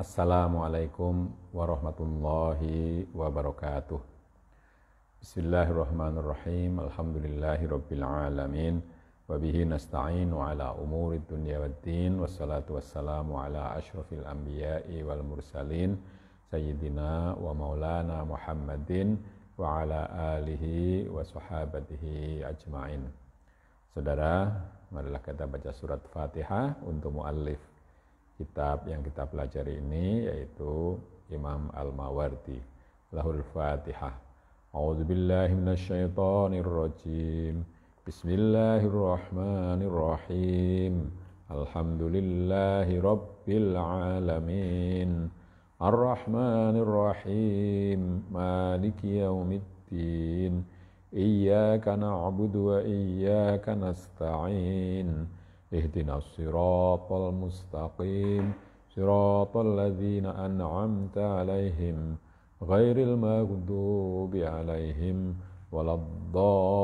Assalamualaikum warahmatullahi wabarakatuh. Bismillahirrahmanirrahim. Alhamdulillahirabbil alamin. Wa nasta'inu ala umuri dunya din. Wassalatu wassalamu ala ashrafil anbiya'i wal mursalin sayyidina wa maulana Muhammadin wa ala alihi wa sahabatihi ajmain. Saudara, marilah kita baca surat Fatihah untuk muallif kitab yang kita pelajari ini yaitu Imam Al-Mawardi. Lahul Fatihah. A'udzu billahi minasyaitonir rajim. Bismillahirrahmanirrahim. Alhamdulillahi rabbil alamin. Arrahmanirrahim Maliki yaumiddin. Iyyaka na'budu wa iyyaka nasta'in. Ihdinas siratal mustaqim siratal ladzina an'amta alaihim ghairil maghdubi alaihim waladdallin.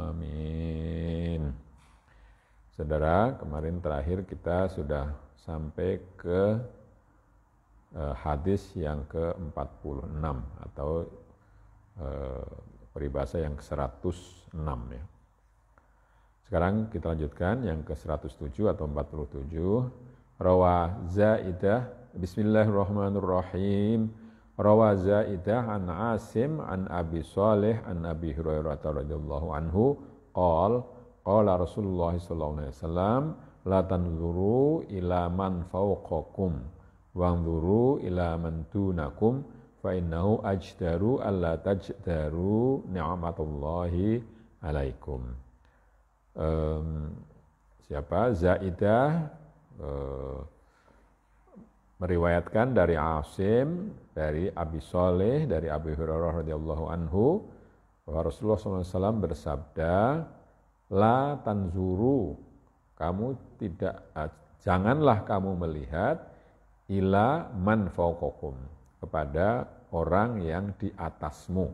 Amin. Saudara, kemarin terakhir kita sudah sampai ke eh, hadis yang ke-46 atau eh, peribahasa yang ke-106 ya. Sekarang kita lanjutkan yang ke 107 atau 47. Rawa Zaidah Bismillahirrahmanirrahim. Rawa Zaidah an Asim an Abi Saleh an Abi Hurairah radhiyallahu anhu qol qala Rasulullah sallallahu alaihi wasallam la tanzuru ila man fawqakum wanzuru ila man dunakum fa innahu ajdaru alla tajdaru ni'matullahi alaikum um, siapa Zaidah uh, meriwayatkan dari Asim, dari Abi Soleh, dari Abi Hurairah radhiyallahu anhu bahwa Rasulullah SAW bersabda, La tanzuru, kamu tidak, janganlah kamu melihat ila man faukokum, kepada orang yang di atasmu.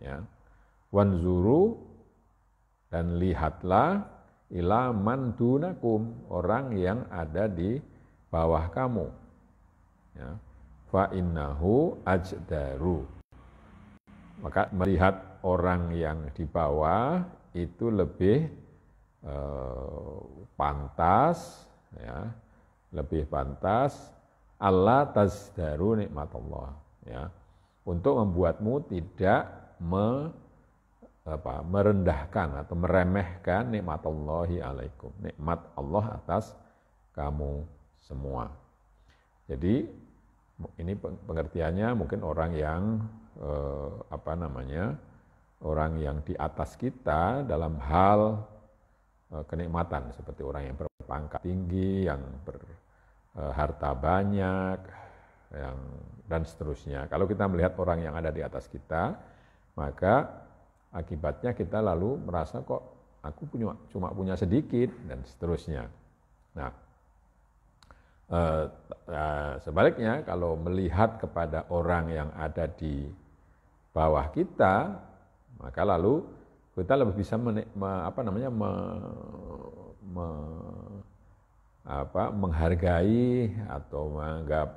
Ya. Wanzuru dan lihatlah ilaman dunakum, orang yang ada di bawah kamu. Ya. Fa innahu ajdaru. Maka melihat orang yang di bawah itu lebih eh, pantas, ya, lebih pantas Allah tazdaru nikmat Allah ya untuk membuatmu tidak me apa merendahkan atau meremehkan nikmat Allahi alaikum, nikmat Allah atas kamu semua. Jadi ini pengertiannya mungkin orang yang eh, apa namanya? orang yang di atas kita dalam hal eh, kenikmatan seperti orang yang berpangkat tinggi, yang berharta eh, banyak, yang dan seterusnya. Kalau kita melihat orang yang ada di atas kita, maka Akibatnya kita lalu merasa kok aku punya cuma punya sedikit dan seterusnya. Nah, eh, eh, sebaliknya kalau melihat kepada orang yang ada di bawah kita, maka lalu kita lebih bisa me, apa namanya me, me, apa, menghargai atau menganggap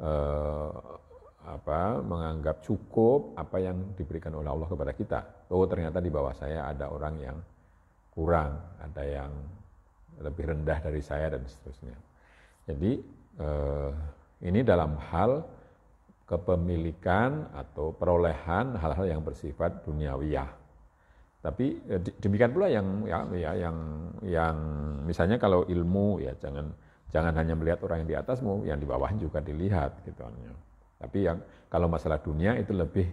eh, apa menganggap cukup apa yang diberikan oleh Allah kepada kita. Oh, ternyata di bawah saya ada orang yang kurang, ada yang lebih rendah dari saya dan seterusnya. Jadi eh, ini dalam hal kepemilikan atau perolehan hal-hal yang bersifat duniawiyah. Tapi eh, demikian pula yang ya, ya yang yang misalnya kalau ilmu ya jangan jangan hanya melihat orang yang di atasmu, yang di bawah juga dilihat gitu. Tapi yang kalau masalah dunia itu lebih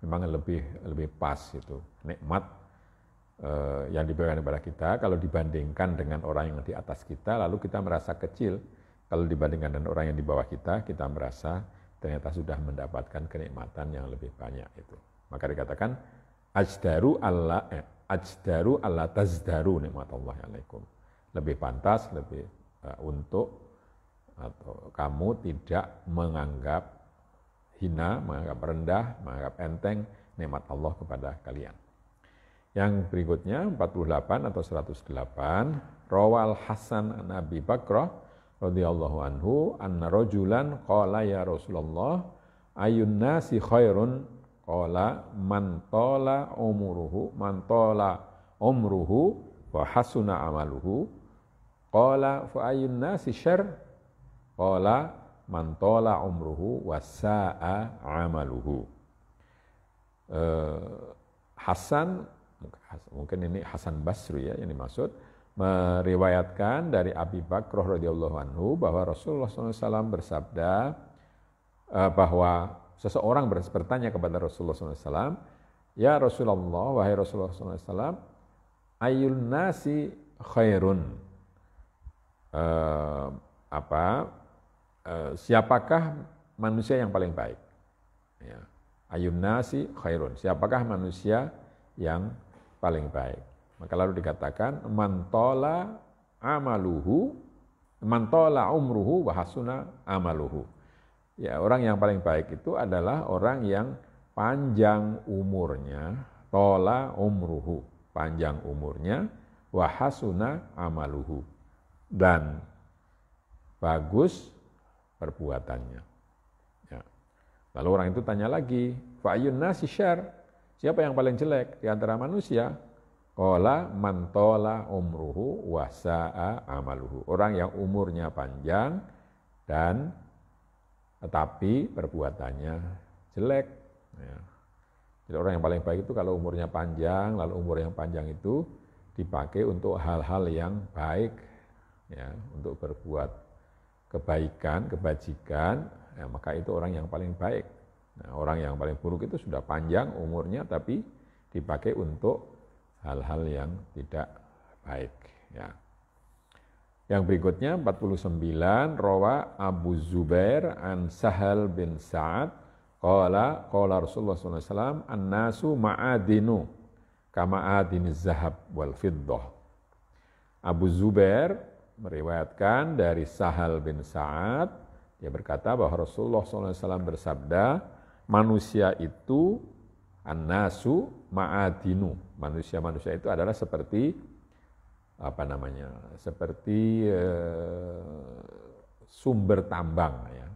memang lebih lebih pas itu nikmat eh, yang diberikan kepada kita kalau dibandingkan dengan orang yang di atas kita lalu kita merasa kecil kalau dibandingkan dengan orang yang di bawah kita kita merasa ternyata sudah mendapatkan kenikmatan yang lebih banyak itu maka dikatakan ajdaru Allah eh, ajdaru Allah tazdaru Allah alaikum lebih pantas lebih uh, untuk atau kamu tidak menganggap hina, menganggap rendah, menganggap enteng nikmat Allah kepada kalian. Yang berikutnya 48 atau 108, Rawal Hasan Nabi Bakrah radhiyallahu anhu anna rajulan qala ya Rasulullah ayun nasi khairun qala man tala umruhu man tala umruhu wa hasuna amaluhu qala fa ayun nasi syarr qala mantola umruhu wasa'a amaluhu. Uh, Hasan, mungkin ini Hasan Basri ya yang dimaksud, meriwayatkan dari Abi Bakroh radhiyallahu anhu bahwa Rasulullah SAW bersabda uh, bahwa seseorang bertanya kepada Rasulullah SAW, Ya Rasulullah, wahai Rasulullah SAW, ayun nasi khairun. Uh, apa Eh, siapakah manusia yang paling baik? Ya. Ayun nasi khairun. Siapakah manusia yang paling baik? Maka lalu dikatakan mantola amaluhu mantola umruhu bahasuna amaluhu. Ya, orang yang paling baik itu adalah orang yang panjang umurnya, tola umruhu, panjang umurnya, wahasuna amaluhu. Dan bagus perbuatannya. Ya. Lalu orang itu tanya lagi, fa'ayun nasi syar, siapa yang paling jelek di antara manusia? Kola mantola umruhu wasa'a amaluhu. Orang yang umurnya panjang dan tetapi perbuatannya jelek. Ya. Jadi orang yang paling baik itu kalau umurnya panjang, lalu umur yang panjang itu dipakai untuk hal-hal yang baik, ya, untuk berbuat kebaikan, kebajikan, ya maka itu orang yang paling baik. Nah, orang yang paling buruk itu sudah panjang umurnya tapi dipakai untuk hal-hal yang tidak baik. Ya. Yang berikutnya 49 rawa Abu Zubair an Sahal bin Sa'ad qala qala Rasulullah SAW an Nasu ma'adinu kamaadini zahab wal fiddah. Abu Zubair meriwayatkan dari Sahal bin Sa'ad, dia berkata bahwa Rasulullah SAW bersabda, manusia itu anasu ma'adinu. Manusia-manusia itu adalah seperti apa namanya? Seperti uh, sumber tambang ya.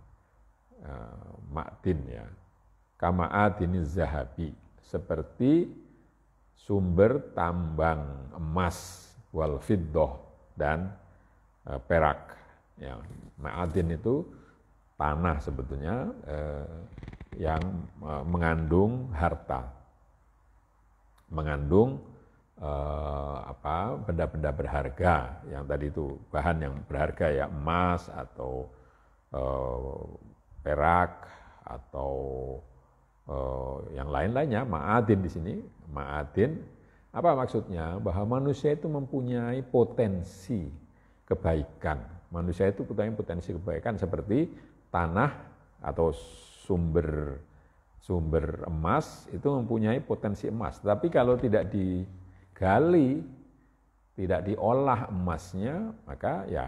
Uh, ma'din ya. Kama'adini zahabi, seperti sumber tambang emas wal fiddah dan Eh, perak. Ya, ma'adin itu tanah sebetulnya eh, yang eh, mengandung harta, mengandung eh, apa benda-benda berharga yang tadi itu bahan yang berharga ya emas atau eh, perak atau eh, yang lain-lainnya ma'adin di sini ma'adin apa maksudnya bahwa manusia itu mempunyai potensi kebaikan. Manusia itu punya potensi kebaikan seperti tanah atau sumber sumber emas itu mempunyai potensi emas. Tapi kalau tidak digali, tidak diolah emasnya, maka ya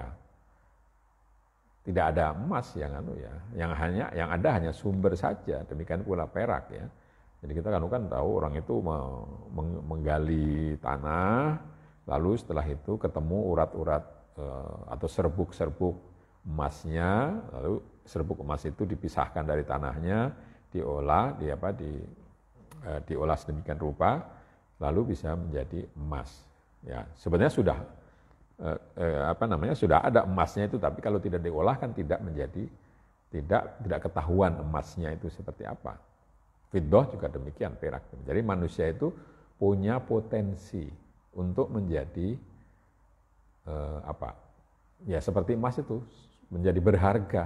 tidak ada emas yang anu ya, yang hanya yang ada hanya sumber saja. Demikian pula perak ya. Jadi kita kan kan tahu orang itu menggali tanah, lalu setelah itu ketemu urat-urat Eh, atau serbuk-serbuk emasnya lalu serbuk emas itu dipisahkan dari tanahnya diolah di apa di eh, diolah sedemikian rupa lalu bisa menjadi emas ya sebenarnya sudah eh, eh, apa namanya sudah ada emasnya itu tapi kalau tidak diolah kan tidak menjadi tidak tidak ketahuan emasnya itu seperti apa Fiddoh juga demikian perak jadi manusia itu punya potensi untuk menjadi eh, apa ya seperti emas itu menjadi berharga.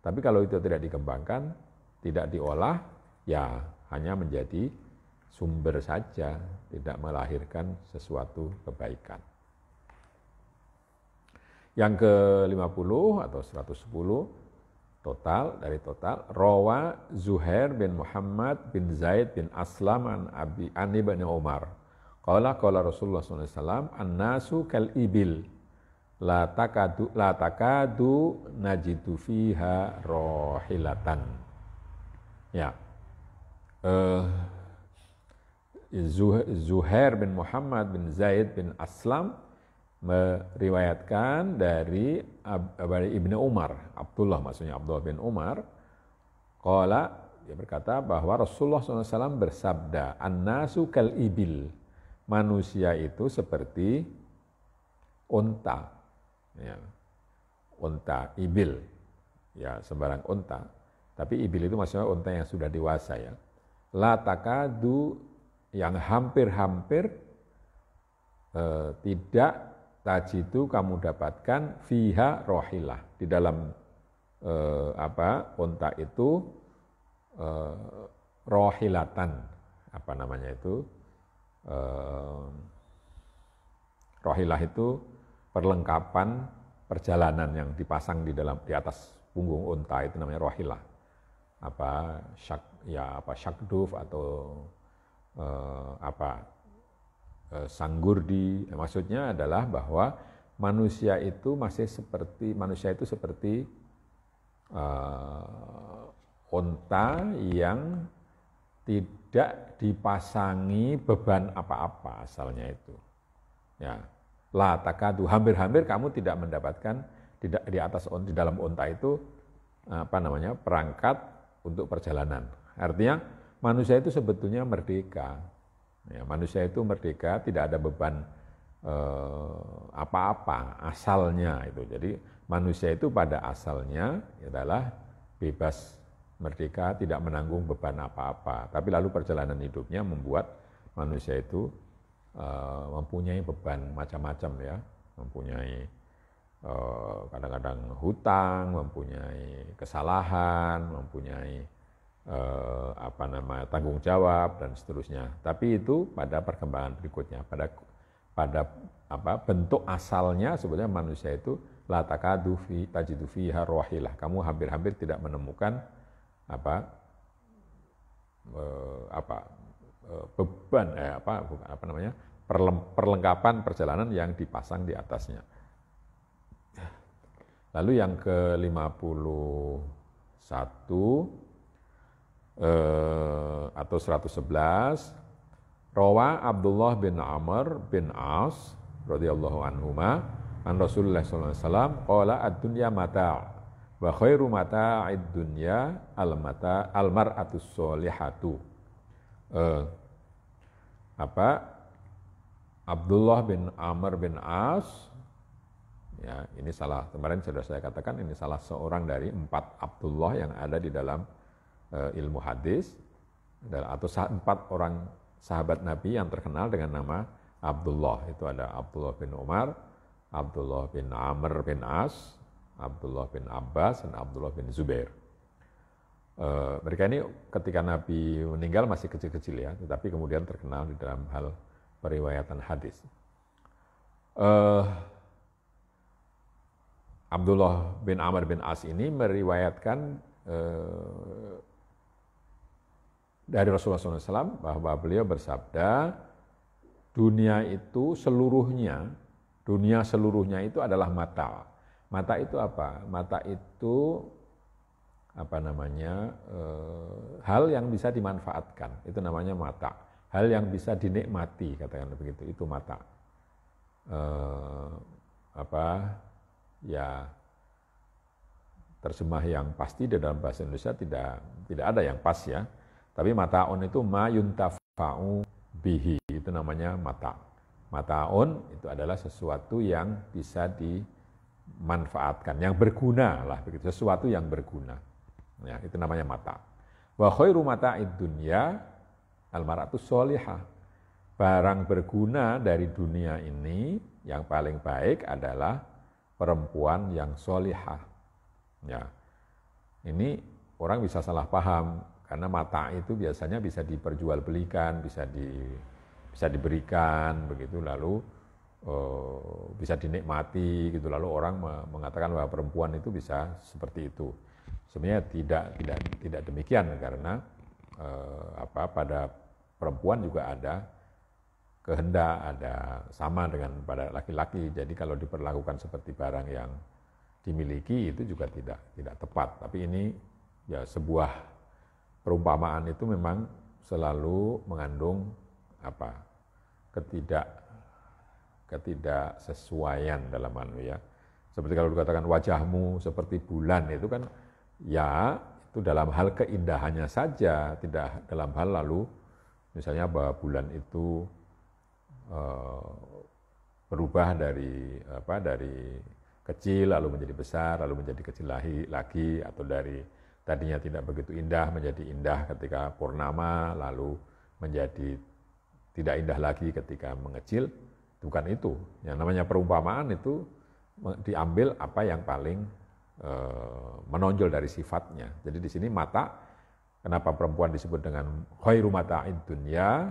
Tapi kalau itu tidak dikembangkan, tidak diolah, ya hanya menjadi sumber saja, tidak melahirkan sesuatu kebaikan. Yang ke-50 atau 110 total dari total Rawa Zuhair bin Muhammad bin Zaid bin aslaman an Abi Ani bin Umar Qala qala Rasulullah SAW, "An-nasu kal ibil la takadu la takadu najidu fiha rohilatan." Ya. Uh, Zuhair bin Muhammad bin Zaid bin Aslam meriwayatkan dari Ibnu Umar, Abdullah maksudnya Abdullah bin Umar, qala dia berkata bahwa Rasulullah SAW bersabda, "An-nasu kal ibil." manusia itu seperti unta, ya, unta ibil, ya sembarang unta. Tapi ibil itu maksudnya unta yang sudah dewasa ya. Lataka du yang hampir-hampir eh, tidak tajitu kamu dapatkan fiha rohilah di dalam eh, apa unta itu eh, rohilatan apa namanya itu eh, rohilah itu perlengkapan perjalanan yang dipasang di dalam di atas punggung unta itu namanya rohilah apa syak ya apa syakduf atau eh, apa eh, sanggurdi eh, maksudnya adalah bahwa manusia itu masih seperti manusia itu seperti eh, unta yang tidak tidak dipasangi beban apa-apa asalnya itu. Ya, tak takadu hampir-hampir kamu tidak mendapatkan tidak di atas di dalam unta itu apa namanya perangkat untuk perjalanan. Artinya manusia itu sebetulnya merdeka. Ya, manusia itu merdeka, tidak ada beban eh, apa-apa eh, asalnya itu. Jadi manusia itu pada asalnya adalah bebas merdeka, tidak menanggung beban apa-apa. Tapi lalu perjalanan hidupnya membuat manusia itu uh, mempunyai beban macam-macam ya, mempunyai kadang eh, kadang-kadang hutang, mempunyai kesalahan, mempunyai uh, apa nama tanggung jawab dan seterusnya. Tapi itu pada perkembangan berikutnya, pada pada apa bentuk asalnya sebenarnya manusia itu latakadu dufi tajidufi fiha Kamu hampir-hampir tidak menemukan apa e, apa e, beban eh, apa bukan apa namanya perlengkapan perjalanan yang dipasang di atasnya. Lalu yang ke-51 eh, atau 111 Rawa Abdullah bin Amr bin As radhiyallahu anhuma an Rasulullah sallallahu alaihi wasallam qala ad-dunya mata' Wa khairu mata'id dunya al mata al mar'atus solihatu. Eh, apa Abdullah bin Amr bin As ya ini salah kemarin sudah saya katakan ini salah seorang dari empat Abdullah yang ada di dalam uh, ilmu hadis atau empat orang sahabat Nabi yang terkenal dengan nama Abdullah itu ada Abdullah bin Umar, Abdullah bin Amr bin As, Abdullah bin Abbas dan Abdullah bin Zubair. E, mereka ini ketika Nabi meninggal masih kecil-kecil ya, tetapi kemudian terkenal di dalam hal periwayatan hadis. E, Abdullah bin Amr bin As ini meriwayatkan e, dari Rasulullah SAW bahwa beliau bersabda, dunia itu seluruhnya, dunia seluruhnya itu adalah mata. Mata itu apa? Mata itu apa namanya e, hal yang bisa dimanfaatkan itu namanya mata hal yang bisa dinikmati katakanlah begitu itu mata e, apa ya terjemah yang pasti di dalam bahasa Indonesia tidak tidak ada yang pas ya tapi mata on itu mayuntafa'u bihi itu namanya mata Mata on itu adalah sesuatu yang bisa di manfaatkan, yang berguna lah begitu, sesuatu yang berguna. Ya, itu namanya mata. Wa khairu mata'id dunya almaratu solihah. Barang berguna dari dunia ini yang paling baik adalah perempuan yang solihah. Ya. Ini orang bisa salah paham karena mata itu biasanya bisa diperjualbelikan, bisa di bisa diberikan begitu lalu Eh, bisa dinikmati gitu lalu orang mengatakan bahwa perempuan itu bisa seperti itu sebenarnya tidak tidak tidak demikian karena eh, apa pada perempuan juga ada kehendak ada sama dengan pada laki-laki jadi kalau diperlakukan seperti barang yang dimiliki itu juga tidak tidak tepat tapi ini ya sebuah perumpamaan itu memang selalu mengandung apa ketidak ketidaksesuaian dalam anu ya. Seperti kalau dikatakan wajahmu seperti bulan itu kan ya itu dalam hal keindahannya saja, tidak dalam hal lalu misalnya bahwa bulan itu e, berubah dari apa dari kecil lalu menjadi besar lalu menjadi kecil lagi, lagi atau dari tadinya tidak begitu indah menjadi indah ketika purnama lalu menjadi tidak indah lagi ketika mengecil Bukan itu. Yang namanya perumpamaan itu diambil apa yang paling e, menonjol dari sifatnya. Jadi di sini mata, kenapa perempuan disebut dengan khairu mata'id dunia,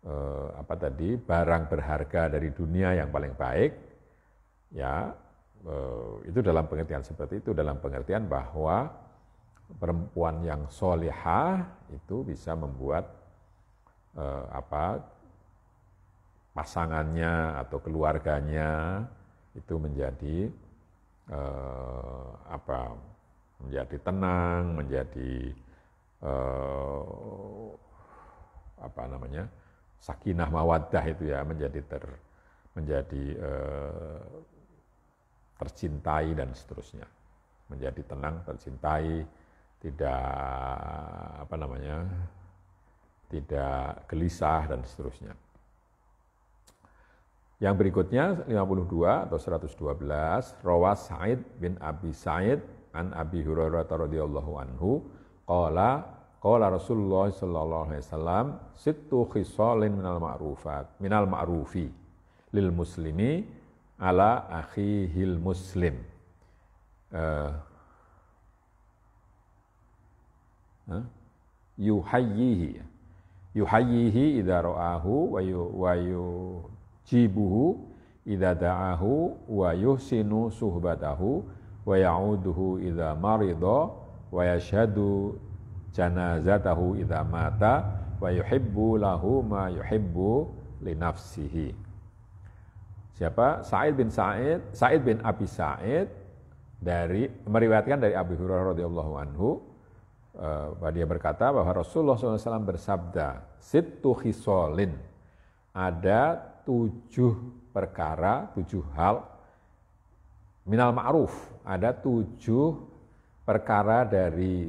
e, eh, apa tadi, barang berharga dari dunia yang paling baik, ya e, itu dalam pengertian seperti itu, dalam pengertian bahwa perempuan yang solihah itu bisa membuat e, apa pasangannya atau keluarganya itu menjadi eh, apa menjadi tenang menjadi eh, apa namanya sakinah mawaddah itu ya menjadi ter menjadi eh, tercintai dan seterusnya menjadi tenang tercintai tidak apa namanya tidak gelisah dan seterusnya yang berikutnya 52 atau 112 Rawa Sa'id bin Abi Sa'id an Abi Hurairah radhiyallahu anhu qala qala Rasulullah sallallahu alaihi wasallam sittu khisalin minal ma'rufat minal ma'rufi lil muslimi ala akhihil muslim uh, huh? yuhayyihi yuhayyihi idza ra'ahu wa yu, wa yu yujibuhu idza da'ahu wa yuhsinu suhbatahu wa ya'uduhu idza marida wa yashhadu janazatahu idza mata wa yuhibbu lahu ma yuhibbu li nafsihi siapa Sa'id bin Sa'id Sa'id bin Abi Sa'id dari meriwayatkan dari Abu Hurairah radhiyallahu anhu eh, bahwa dia berkata bahwa Rasulullah SAW bersabda, situ hisolin, ada tujuh perkara, tujuh hal. Minal ma'ruf, ada tujuh perkara dari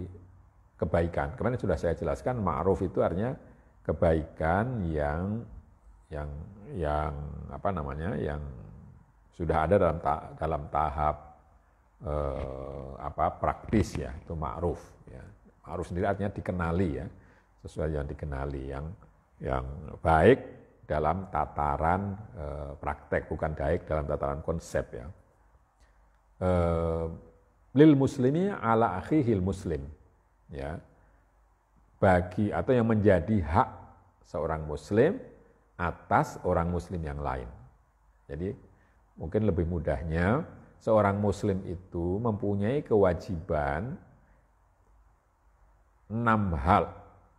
kebaikan. Kemarin sudah saya jelaskan, ma'ruf itu artinya kebaikan yang yang yang apa namanya yang sudah ada dalam ta, dalam tahap eh, apa praktis ya itu ma'ruf ya ma'ruf sendiri artinya dikenali ya sesuai yang dikenali yang yang baik dalam tataran e, praktek, bukan daik dalam tataran konsep ya. E, lil muslimi ala akhihil muslim ya bagi atau yang menjadi hak seorang muslim atas orang muslim yang lain. Jadi mungkin lebih mudahnya seorang muslim itu mempunyai kewajiban enam hal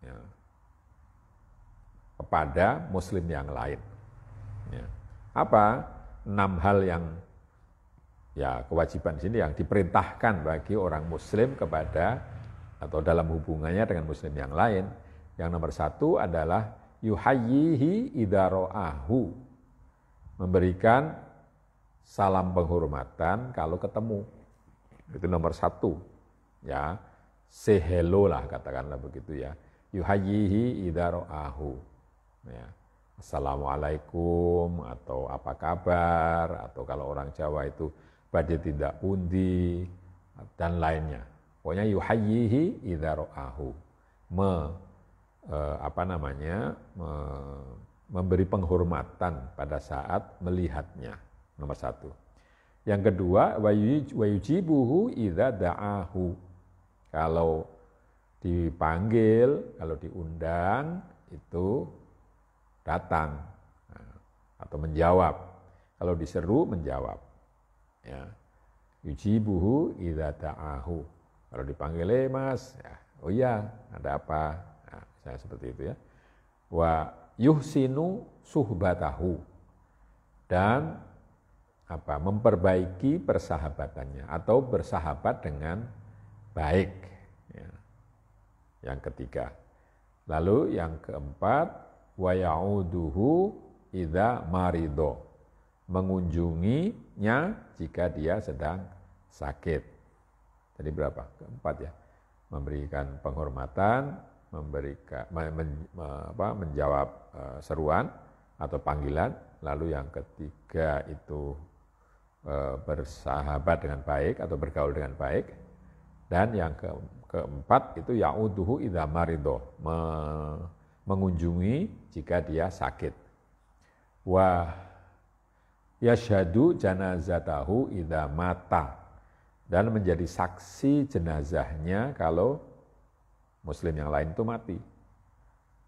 ya, kepada muslim yang lain. Ya. Apa? Enam hal yang ya kewajiban di sini yang diperintahkan bagi orang muslim kepada atau dalam hubungannya dengan muslim yang lain. Yang nomor satu adalah yuhayyihi idaro'ahu. Memberikan salam penghormatan kalau ketemu. Itu nomor satu. Ya, say hello lah katakanlah begitu ya. Yuhayyihi idaro'ahu ya. Assalamualaikum atau apa kabar atau kalau orang Jawa itu badai tidak undi dan lainnya. Pokoknya yuhayyihi idza Me eh, apa namanya? Me, memberi penghormatan pada saat melihatnya. Nomor satu. Yang kedua, yujibuhu idza da'ahu. Kalau dipanggil, kalau diundang itu datang nah, atau menjawab. Kalau diseru menjawab. Ya. Yujibuhu idza ta'ahu. Kalau dipanggil, eh, "Mas," ya, "Oh iya, ada apa?" Nah, saya seperti itu ya. Wa yuhsinu suhbatahu. Dan apa memperbaiki persahabatannya atau bersahabat dengan baik. Ya. Yang ketiga. Lalu yang keempat wa ya'uduhu idza marido. Mengunjunginya jika dia sedang sakit. Jadi berapa? Keempat ya. Memberikan penghormatan, memberikan men, apa, menjawab e, seruan atau panggilan, lalu yang ketiga itu e, bersahabat dengan baik atau bergaul dengan baik, dan yang ke, keempat itu ya'uduhu idza marido, mengunjungi jika dia sakit. Wa yashadu janazatahu idha mata dan menjadi saksi jenazahnya kalau muslim yang lain itu mati.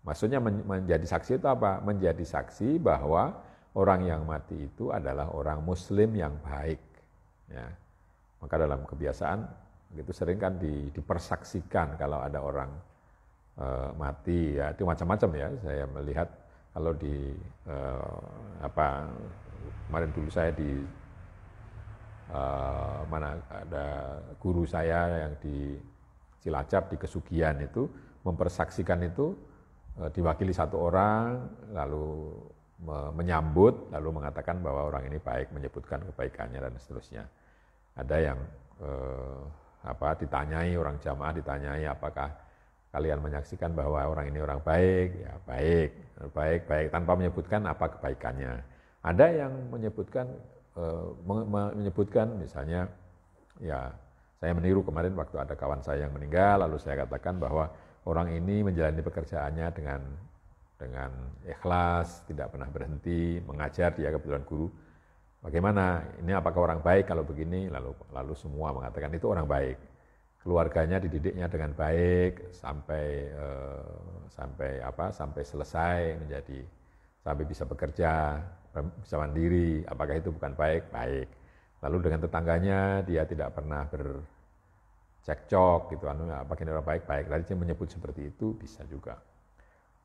Maksudnya men menjadi saksi itu apa? Menjadi saksi bahwa orang yang mati itu adalah orang muslim yang baik. Ya. Maka dalam kebiasaan itu sering kan di, dipersaksikan kalau ada orang uh, mati ya itu macam-macam ya saya melihat kalau di uh, apa kemarin dulu saya di uh, mana ada guru saya yang di Cilacap di Kesugian itu mempersaksikan itu uh, diwakili satu orang lalu me menyambut lalu mengatakan bahwa orang ini baik menyebutkan kebaikannya dan seterusnya ada yang uh, apa ditanyai orang jamaah ditanyai apakah kalian menyaksikan bahwa orang ini orang baik, ya baik, baik, baik, tanpa menyebutkan apa kebaikannya. Ada yang menyebutkan, eh, menyebutkan misalnya, ya saya meniru kemarin waktu ada kawan saya yang meninggal, lalu saya katakan bahwa orang ini menjalani pekerjaannya dengan dengan ikhlas, tidak pernah berhenti, mengajar dia kebetulan guru. Bagaimana? Ini apakah orang baik kalau begini? Lalu lalu semua mengatakan itu orang baik keluarganya dididiknya dengan baik sampai eh, sampai apa sampai selesai menjadi sampai bisa bekerja bisa mandiri apakah itu bukan baik baik lalu dengan tetangganya dia tidak pernah bercekcok gitu anu apa ini orang baik baik tadi dia menyebut seperti itu bisa juga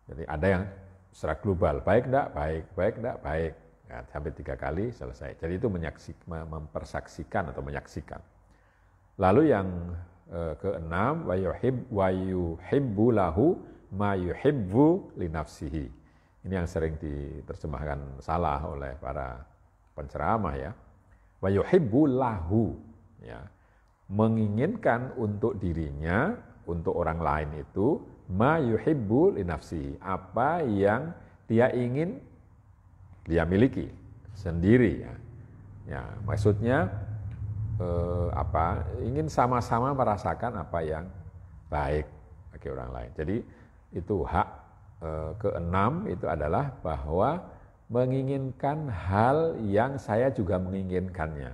jadi ada yang secara global baik enggak baik baik enggak baik nah, sampai tiga kali selesai jadi itu menyaksikan mempersaksikan atau menyaksikan lalu yang Eh, keenam wa yuhib wa yuhibbu lahu ma yuhibbu li nafsihi. Ini yang sering diterjemahkan salah oleh para penceramah ya. Wa yuhibbu lahu ya. Menginginkan untuk dirinya, untuk orang lain itu ma yuhibbu li nafsihi, apa yang dia ingin dia miliki sendiri ya. Ya, maksudnya eh, apa ingin sama-sama merasakan apa yang baik bagi orang lain. Jadi itu hak eh, keenam itu adalah bahwa menginginkan hal yang saya juga menginginkannya.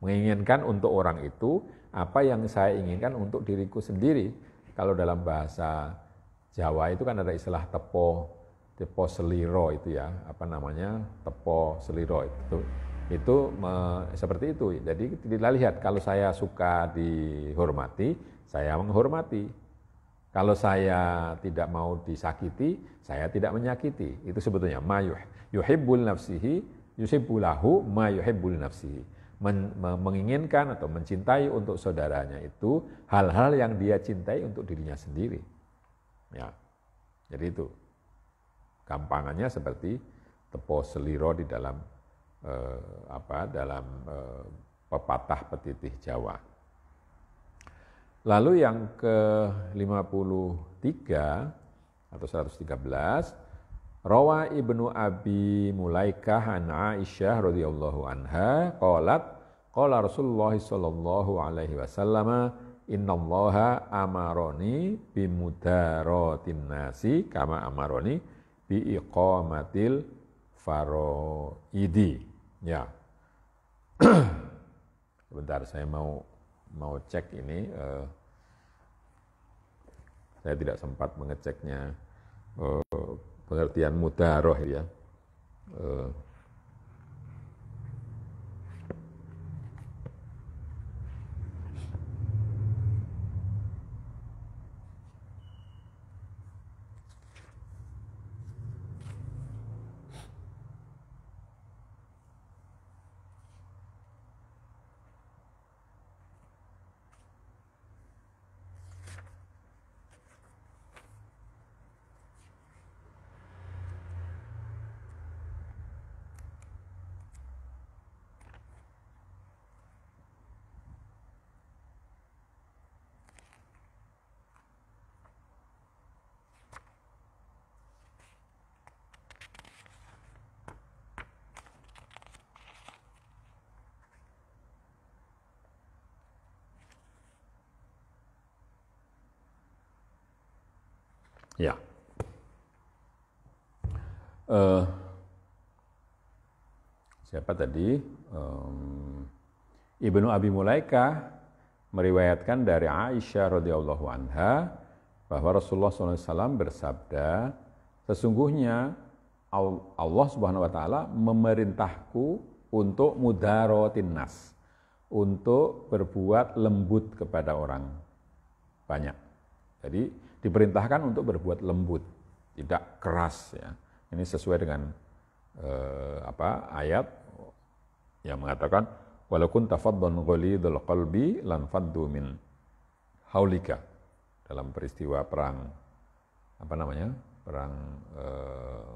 Menginginkan untuk orang itu apa yang saya inginkan untuk diriku sendiri. Kalau dalam bahasa Jawa itu kan ada istilah tepo, tepo seliro itu ya, apa namanya, tepo seliro itu itu me, seperti itu. Jadi kita lihat kalau saya suka dihormati, saya menghormati. Kalau saya tidak mau disakiti, saya tidak menyakiti. Itu sebetulnya mayuh yuhibbul nafsihi yusibbulahu mayuhibbul nafsihi. Men, me, menginginkan atau mencintai untuk saudaranya itu hal-hal yang dia cintai untuk dirinya sendiri. Ya. Jadi itu gampangannya seperti tepo seliro di dalam eh, apa dalam eh, pepatah petitih Jawa. Lalu yang ke-53 atau 113 Rawa Ibnu Abi Mulaikah an Aisyah radhiyallahu anha qalat qala Rasulullah sallallahu alaihi wasallam innallaha amaroni bimudaratin nasi kama amaroni bi iqamatil faraidi. Ya. sebentar saya mau mau cek ini. Uh, saya tidak sempat mengeceknya uh, pengertian mudaroh ya. Uh, Ja. Ya. Uh, eh, siapa tadi? Um, Ibnu Abi Mulaika meriwayatkan dari Aisyah radhiyallahu anha bahwa Rasulullah SAW bersabda, sesungguhnya Allah Subhanahu wa taala memerintahku untuk mudarotin nas, untuk berbuat lembut kepada orang banyak. Jadi diperintahkan untuk berbuat lembut, tidak keras ya. Ini sesuai dengan eh, apa ayat yang mengatakan walaupun tafaddan ghalidul qalbi lan faddu haulika dalam peristiwa perang apa namanya? perang eh,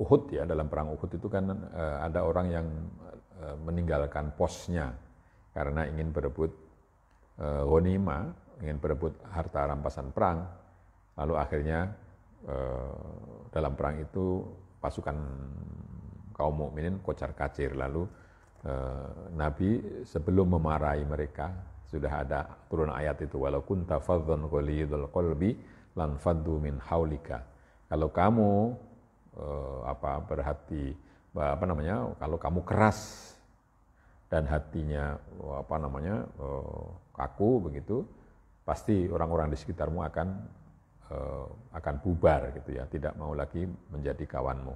Uhud ya dalam perang Uhud itu kan eh, ada orang yang eh, meninggalkan posnya karena ingin berebut eh, ghanimah ingin berebut harta rampasan perang, lalu akhirnya eh, dalam perang itu pasukan kaum mukminin kocar kacir, lalu eh, Nabi sebelum memarahi mereka sudah ada turun ayat itu walau kunta qalidul qalbi lan faddu min haulika. Kalau kamu eh, apa berhati apa namanya kalau kamu keras dan hatinya apa namanya kaku begitu pasti orang-orang di sekitarmu akan uh, akan bubar gitu ya, tidak mau lagi menjadi kawanmu.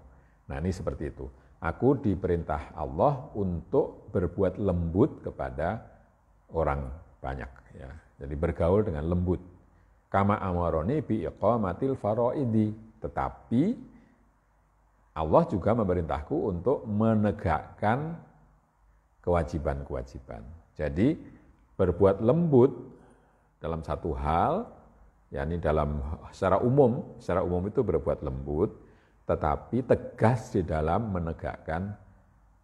Nah, ini seperti itu. Aku diperintah Allah untuk berbuat lembut kepada orang banyak ya. Jadi bergaul dengan lembut. Kama amaroni bi iqamatil faraidi. Tetapi Allah juga memerintahku untuk menegakkan kewajiban-kewajiban. Jadi berbuat lembut dalam satu hal, yakni dalam secara umum, secara umum itu berbuat lembut, tetapi tegas di dalam menegakkan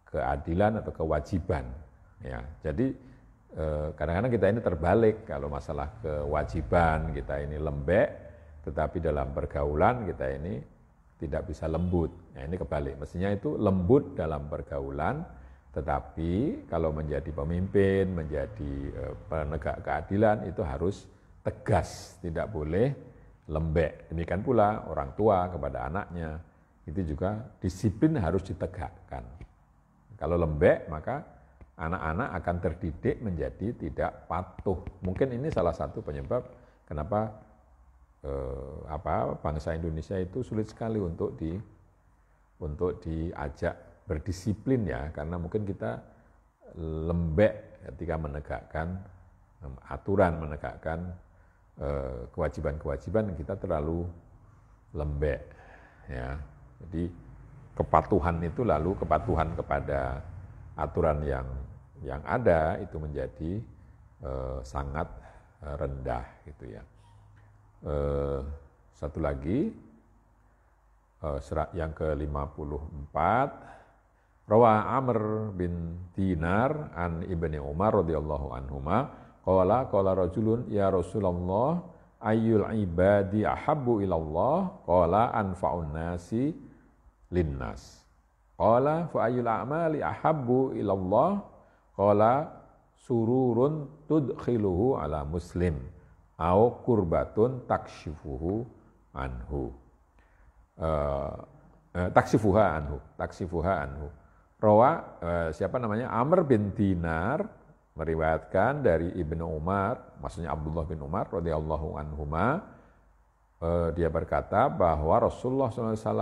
keadilan atau kewajiban. Ya, jadi eh, kadang-kadang kita ini terbalik kalau masalah kewajiban kita ini lembek, tetapi dalam pergaulan kita ini tidak bisa lembut. Nah, ini kebalik. Mestinya itu lembut dalam pergaulan, tetapi kalau menjadi pemimpin, menjadi eh, penegak keadilan itu harus tegas, tidak boleh lembek. Demikian pula orang tua kepada anaknya, itu juga disiplin harus ditegakkan. Kalau lembek maka anak-anak akan terdidik menjadi tidak patuh. Mungkin ini salah satu penyebab kenapa eh, apa bangsa Indonesia itu sulit sekali untuk di untuk diajak berdisiplin ya, karena mungkin kita lembek ketika menegakkan aturan, menegakkan eh, kewajiban-kewajiban kita terlalu lembek ya. Jadi kepatuhan itu lalu kepatuhan kepada aturan yang yang ada itu menjadi eh, sangat rendah gitu ya. Eh, satu lagi eh, yang ke-54 Rawa Amr bin Dinar an Ibni Umar radhiyallahu anhuma qala qala rajulun ya Rasulullah ayyul ibadi ahabbu ilallah qala anfa'un nasi linnas qala fa ayyul a'mali ahabbu ilallah qala sururun tudkhiluhu ala muslim au kurbatun takshifuhu anhu uh, eh, uh, eh, taksifuha anhu taksifuha anhu Rawa eh, siapa namanya Amr bin Dinar meriwayatkan dari Ibnu Umar, maksudnya Abdullah bin Umar radhiyallahu anhu eh, dia berkata bahwa Rasulullah SAW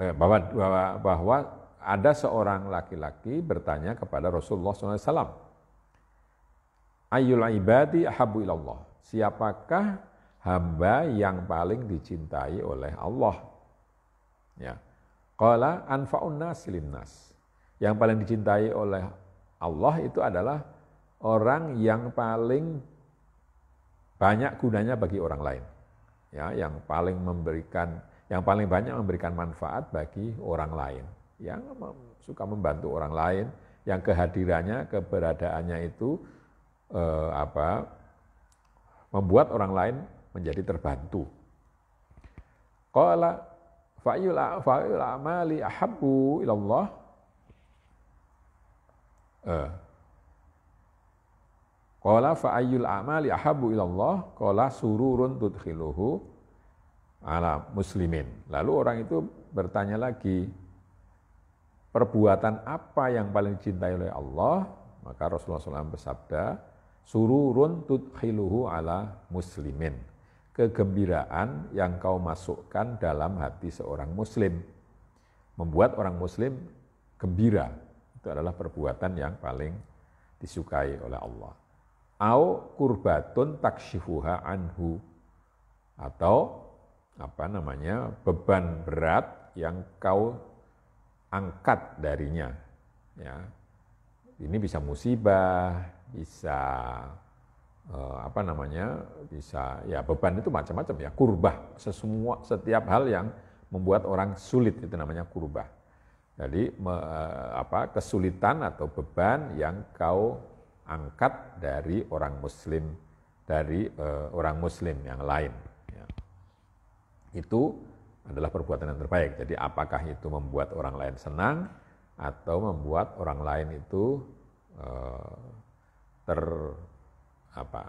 eh, bahwa, bahwa bahwa ada seorang laki-laki bertanya kepada Rasulullah SAW, Ayul ibadi ahabu ilallah. Siapakah hamba yang paling dicintai oleh Allah? Ya. Qala anfa'un nas linnas. Yang paling dicintai oleh Allah itu adalah orang yang paling banyak gunanya bagi orang lain. Ya, yang paling memberikan yang paling banyak memberikan manfaat bagi orang lain, yang suka membantu orang lain, yang kehadirannya, keberadaannya itu eh, apa membuat orang lain menjadi terbantu. Qala fa'il fa'il amali ahabbu ilallah eh Qala fa'ayyul amali ahabbu ilallah Qala sururun tudkhiluhu ala muslimin Lalu orang itu bertanya lagi Perbuatan apa yang paling dicintai oleh Allah Maka Rasulullah SAW bersabda Sururun tudkhiluhu ala muslimin kegembiraan yang kau masukkan dalam hati seorang muslim. Membuat orang muslim gembira. Itu adalah perbuatan yang paling disukai oleh Allah. Au kurbatun taksyifuha anhu. Atau apa namanya beban berat yang kau angkat darinya. Ya, ini bisa musibah, bisa Eh, apa namanya bisa ya beban itu macam-macam ya kurbah sesemua setiap hal yang membuat orang sulit itu namanya kurbah. Jadi me, eh, apa kesulitan atau beban yang kau angkat dari orang muslim dari uh, orang muslim yang lain. Ya. Itu adalah perbuatan yang terbaik. Jadi apakah itu membuat orang lain senang atau membuat orang lain itu uh, ter apa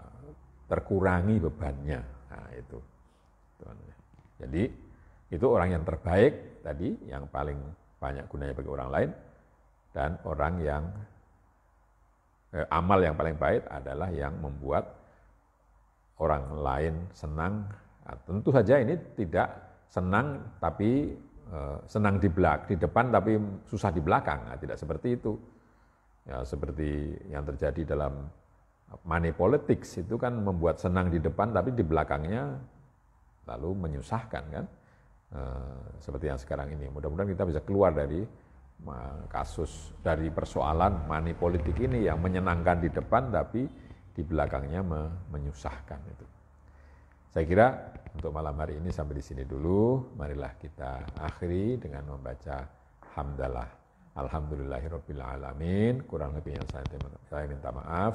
terkurangi bebannya. Nah, itu. Jadi itu orang yang terbaik tadi yang paling banyak gunanya bagi orang lain dan orang yang eh, amal yang paling baik adalah yang membuat orang lain senang. Nah, tentu saja ini tidak senang tapi eh, senang di belak di depan tapi susah di belakang. Nah, tidak seperti itu. Ya, seperti yang terjadi dalam money politics itu kan membuat senang di depan tapi di belakangnya lalu menyusahkan kan eh, seperti yang sekarang ini mudah-mudahan kita bisa keluar dari kasus dari persoalan money politik ini yang menyenangkan di depan tapi di belakangnya menyusahkan itu saya kira untuk malam hari ini sampai di sini dulu marilah kita akhiri dengan membaca hamdalah alhamdulillahirobbilalamin kurang lebihnya saya, saya minta maaf